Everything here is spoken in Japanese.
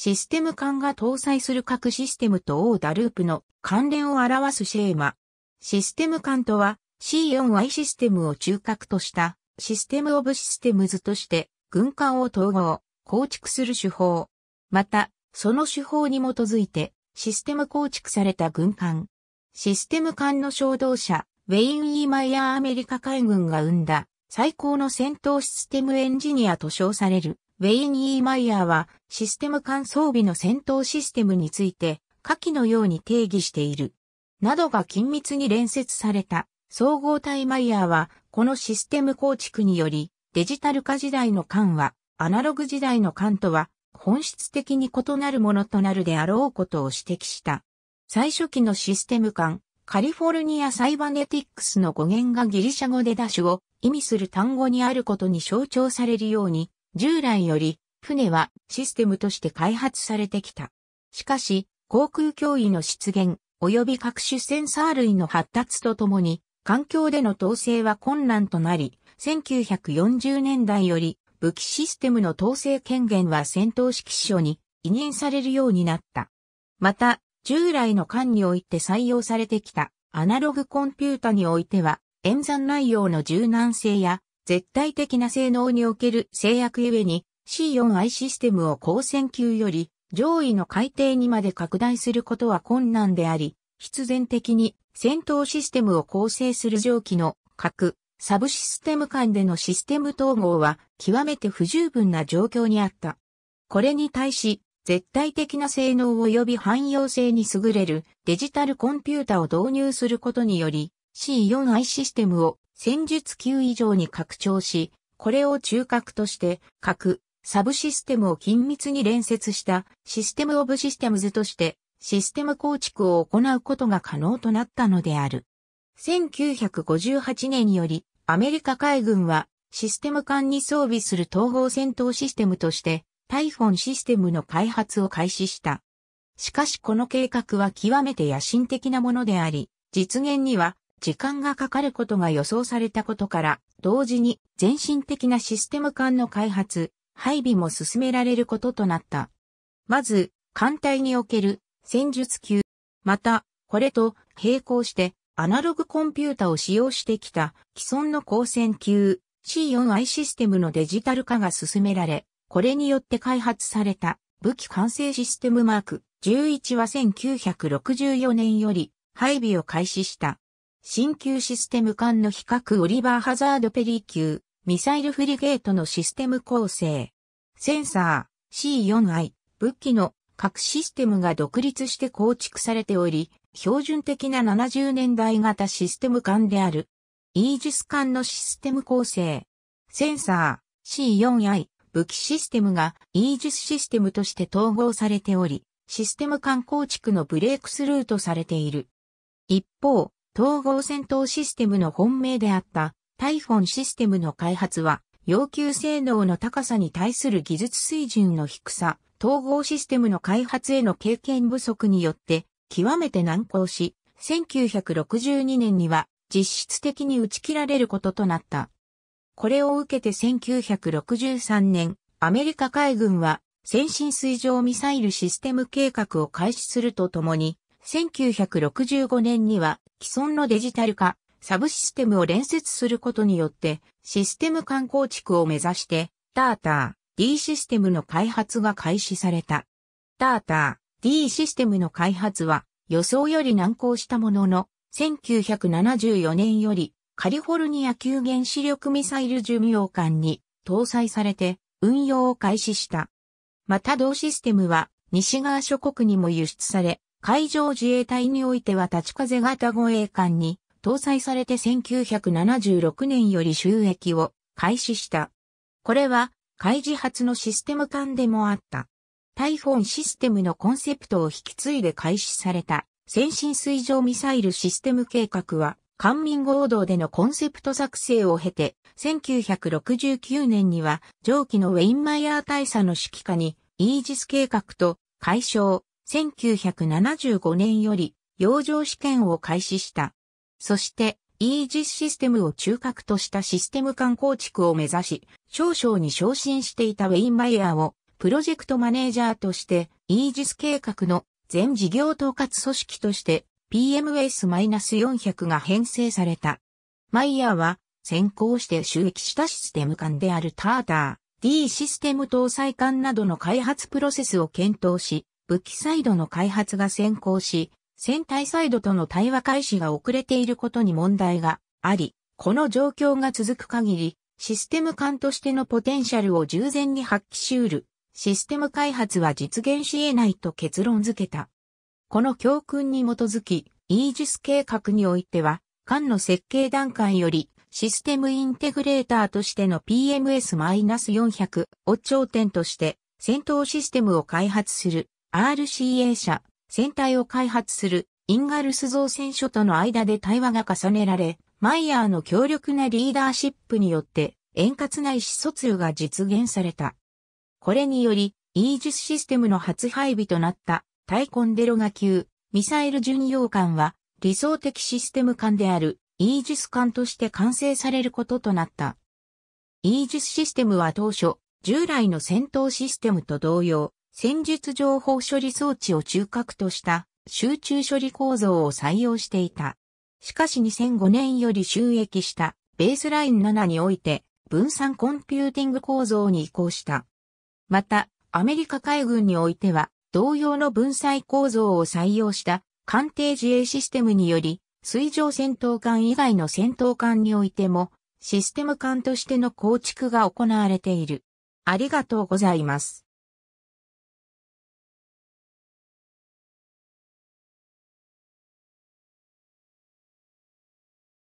システム間が搭載する各システムとオーダループの関連を表すシェーマ。システム間とは c 4 y システムを中核としたシステムオブシステムズとして軍艦を統合、構築する手法。また、その手法に基づいてシステム構築された軍艦。システム艦の衝動者、ウェイン・イーマイヤーアメリカ海軍が生んだ最高の戦闘システムエンジニアと称されるウェイン・イー・マイヤーはシステム間装備の戦闘システムについて下記のように定義している。などが緊密に連接された総合体マイヤーはこのシステム構築によりデジタル化時代の間はアナログ時代の間とは本質的に異なるものとなるであろうことを指摘した。最初期のシステム間、カリフォルニアサイバネティックスの語源がギリシャ語でダッシュを意味する単語にあることに象徴されるように、従来より船はシステムとして開発されてきた。しかし、航空脅威の出現、及び各種センサー類の発達とともに、環境での統制は困難となり、1940年代より武器システムの統制権限は戦闘指揮所に委任されるようになった。また、従来の間において採用されてきたアナログコンピュータにおいては、演算内容の柔軟性や絶対的な性能における制約ゆえに C4i システムを高線級より上位の海底にまで拡大することは困難であり、必然的に戦闘システムを構成する上記の各サブシステム間でのシステム統合は極めて不十分な状況にあった。これに対し、絶対的な性能及び汎用性に優れるデジタルコンピュータを導入することにより C4i システムを戦術級以上に拡張し、これを中核として、核、サブシステムを緊密に連接したシステムオブシステムズとしてシステム構築を行うことが可能となったのである。1958年によりアメリカ海軍はシステム艦に装備する統合戦闘システムとしてタイフォンシステムの開発を開始した。しかしこの計画は極めて野心的なものであり、実現には時間がかかることが予想されたことから、同時に全身的なシステム艦の開発、配備も進められることとなった。まず、艦隊における戦術級。また、これと並行して、アナログコンピュータを使用してきた既存の光線級 C4I システムのデジタル化が進められ、これによって開発された武器完成システムマーク11は1964年より配備を開始した。新旧システム間の比較オリバー・ハザード・ペリー級、ミサイルフリゲートのシステム構成。センサー、C4I、武器の各システムが独立して構築されており、標準的な70年代型システム艦である。イージス艦のシステム構成。センサー、C4I、武器システムがイージスシステムとして統合されており、システム艦構築のブレイクスルーとされている。一方、統合戦闘システムの本命であったタイフォンシステムの開発は、要求性能の高さに対する技術水準の低さ、統合システムの開発への経験不足によって、極めて難航し、1962年には実質的に打ち切られることとなった。これを受けて1963年、アメリカ海軍は先進水上ミサイルシステム計画を開始するとともに、1965年には既存のデジタル化、サブシステムを連接することによって、システム間構築を目指して、ターター D システムの開発が開始された。ターター D システムの開発は予想より難航したものの、1974年よりカリフォルニア級原子力ミサイル巡洋艦に搭載されて運用を開始した。また同システムは西側諸国にも輸出され、海上自衛隊においては立ち風型護衛艦に搭載されて1976年より収益を開始した。これは海自発のシステム艦でもあった。タイフォンシステムのコンセプトを引き継いで開始された先進水上ミサイルシステム計画は官民合同でのコンセプト作成を経て、1969年には上記のウェインマイヤー大佐の指揮下にイージス計画と解消、1975年より洋上試験を開始した。そして、イージスシステムを中核としたシステム間構築を目指し、少々に昇進していたウェインマイヤーをプロジェクトマネージャーとして、イージス計画の全事業統括組織として PMS-400 が編成された。マイヤーは先行して収益したシステム間であるターター、D システム搭載間などの開発プロセスを検討し、武器サイドの開発が先行し、戦隊サイドとの対話開始が遅れていることに問題があり、この状況が続く限り、システム艦としてのポテンシャルを従前に発揮しうる、システム開発は実現し得ないと結論付けた。この教訓に基づき、イージス計画においては、艦の設計段階より、システムインテグレーターとしての PMS-400 を頂点として、戦闘システムを開発する RCA 社、船体を開発するインガルス造船所との間で対話が重ねられ、マイヤーの強力なリーダーシップによって円滑な意思疎通が実現された。これにより、イージスシステムの初配備となったタイコンデロガ級ミサイル巡洋艦は理想的システム艦であるイージス艦として完成されることとなった。イージスシステムは当初、従来の戦闘システムと同様、戦術情報処理装置を中核とした集中処理構造を採用していた。しかし2005年より収益したベースライン7において分散コンピューティング構造に移行した。また、アメリカ海軍においては同様の分散構造を採用した艦艇自衛システムにより水上戦闘艦以外の戦闘艦においてもシステム艦としての構築が行われている。ありがとうございます。